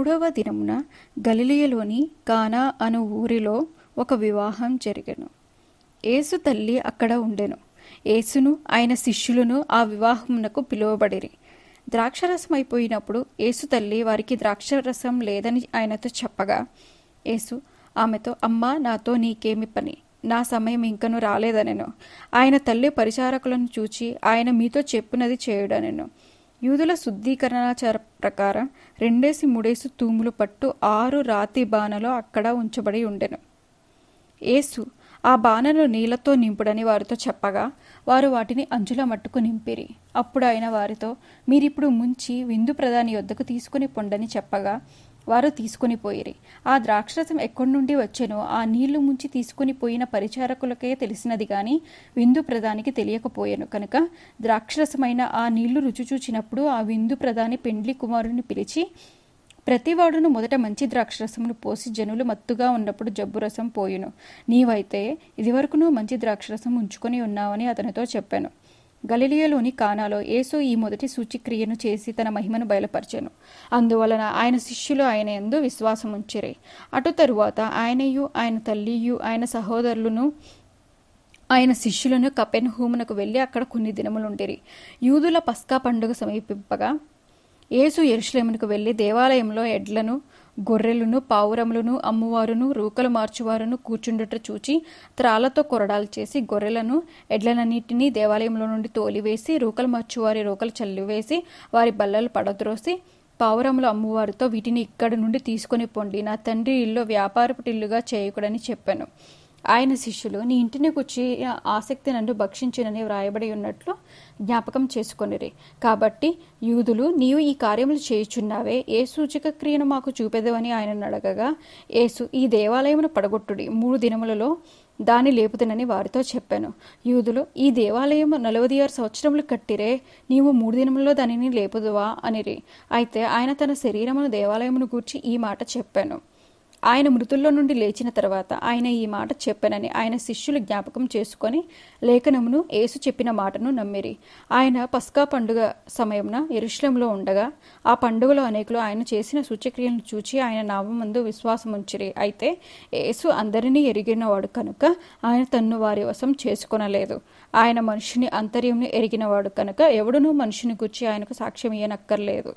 మూడవ దినమున గలిలియలోని కానా అను ఊరిలో ఒక వివాహం జరిగను యేసు తల్లి అక్కడ ఉండెను యేసును ఆయన శిష్యులను ఆ వివాహమునకు పిలువబడిరి ద్రాక్షరసం అయిపోయినప్పుడు యేసు తల్లి వారికి ద్రాక్షరసం లేదని ఆయనతో చెప్పగా యేసు ఆమెతో అమ్మ నాతో నీకేమి పని నా సమయం ఇంకను రాలేదనెను ఆయన తల్లి పరిచారకులను చూచి ఆయన మీతో చెప్పినది చేయుడనెను యూదుల శుద్ధీకరణాచార ప్రకారం రెండేసి మూడేసి తూములు పట్టు ఆరు రాతి బాణలో అక్కడ ఉంచబడి ఉండెను ఏసు ఆ బాణను నీళ్లతో నింపుడని వారితో చెప్పగా వారు వాటిని అంచుల మట్టుకు నింపిరి అప్పుడు ఆయన వారితో మీరిప్పుడు ముంచి విందు ప్రధాని యొద్దకు తీసుకుని పొండని చెప్పగా వారు తీసుకుని పోయిరి ఆ ద్రాక్షరసం ఎక్కడి నుండి వచ్చెనో ఆ నీళ్లు ముంచి తీసుకుని పోయిన పరిచారకులకే తెలిసినది గాని విందు ప్రధానికి తెలియకపోయాను కనుక ద్రాక్షరసమైన ఆ నీళ్లు రుచి చూచినప్పుడు ఆ విందు ప్రధాని పెండ్లి కుమారుని పిలిచి ప్రతివాడును మొదట మంచి ద్రాక్షరసమును పోసి జనులు మత్తుగా ఉన్నప్పుడు జబ్బురసం పోయును నీవైతే ఇదివరకును మంచి ద్రాక్షరసం ఉంచుకొని ఉన్నావని అతనితో చెప్పాను గలిలియలోని కానాలో యేసు ఈ మొదటి సూచిక్రియను చేసి తన మహిమను బయలుపరిచాను అందువలన ఆయన శిష్యులు ఆయన ఎందు విశ్వాసం అటు తరువాత ఆయనయు ఆయన తల్లియు ఆయన సహోదరులను ఆయన శిష్యులను కపెన్ హూమునకు వెళ్ళి అక్కడ కొన్ని దినములుండిరి యూదుల పస్కా పండుగ సమీపింపగా యేసు ఎరుషులేమునకు వెళ్ళి దేవాలయంలో ఎడ్లను గొర్రెలను పావురములను అమ్మువారును రూకలు మార్చువారును కూర్చుండుట చూచి త్రాలతో కొరడాలు చేసి గొర్రెలను ఎడ్లనన్నింటినీ దేవాలయంలో నుండి తోలివేసి రూకలు మార్చువారి రూకలు చల్లివేసి వారి బల్లలు పడద్రోసి పావురములు అమ్మువారితో వీటిని ఇక్కడి నుండి తీసుకొని పొండి నా తండ్రి ఇల్లు వ్యాపారపు ఇల్లుగా చేయకూడని చెప్పాను ఆయన శిష్యులు నీ ఇంటిని కూర్చి ఆసక్తి నన్ను భక్షించినని వ్రాయబడి ఉన్నట్లు జ్ఞాపకం చేసుకొనిరి కాబట్టి యూదులు నీవు ఈ కార్యములు చేయుచున్నావే ఏ సూచక క్రియను మాకు చూపెదవని ఆయన అడగగా ఏసు ఈ దేవాలయమును పడగొట్టుడి మూడు దినములలో దాన్ని లేపుదనని వారితో చెప్పాను యూదులు ఈ దేవాలయము నలభై ఆరు సంవత్సరములు కట్టిరే నీవు మూడు దినములలో దానిని లేపుదువా అనిరి అయితే ఆయన తన శరీరమును దేవాలయమును గూర్చి ఈ మాట చెప్పాను ఆయన మృతుల్లో నుండి లేచిన తర్వాత ఆయన ఈ మాట చెప్పనని ఆయన శిష్యులు జ్ఞాపకం చేసుకొని లేఖనమును యేసు చెప్పిన మాటను నమ్మిరి ఆయన పస్కా పండుగ సమయంన ఎరుశ్లంలో ఉండగా ఆ పండుగలో అనేకులు ఆయన చేసిన సూచక్రియలను చూచి ఆయన నామందు విశ్వాసముంచిరి అయితే యేసు అందరినీ ఎరిగినవాడు కనుక ఆయన తన్ను వారి వశం చేసుకొనలేదు ఆయన మనిషిని అంతర్యంను ఎరిగినవాడు కనుక ఎవడునూ మనిషిని గుర్చి ఆయనకు సాక్ష్యం ఇయనక్కర్లేదు